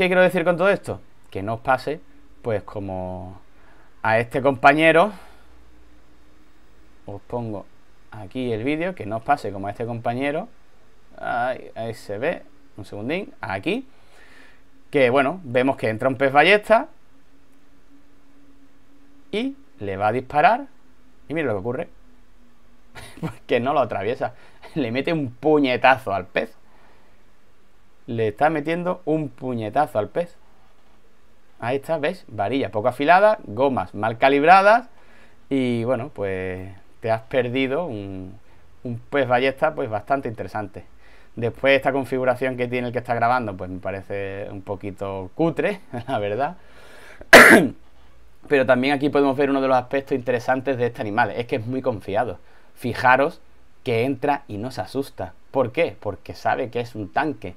¿Qué quiero decir con todo esto? Que no pase, pues como a este compañero, os pongo aquí el vídeo, que no pase como a este compañero, ahí, se ve, un segundín, aquí, que bueno, vemos que entra un pez ballesta y le va a disparar y mira lo que ocurre, Que no lo atraviesa, le mete un puñetazo al pez le está metiendo un puñetazo al pez. Ahí está, ¿ves? Varilla poco afilada, gomas mal calibradas y bueno, pues te has perdido un, un pez ballesta pues bastante interesante. Después esta configuración que tiene el que está grabando pues me parece un poquito cutre, la verdad. Pero también aquí podemos ver uno de los aspectos interesantes de este animal, es que es muy confiado. Fijaros que entra y no se asusta. ¿Por qué? Porque sabe que es un tanque.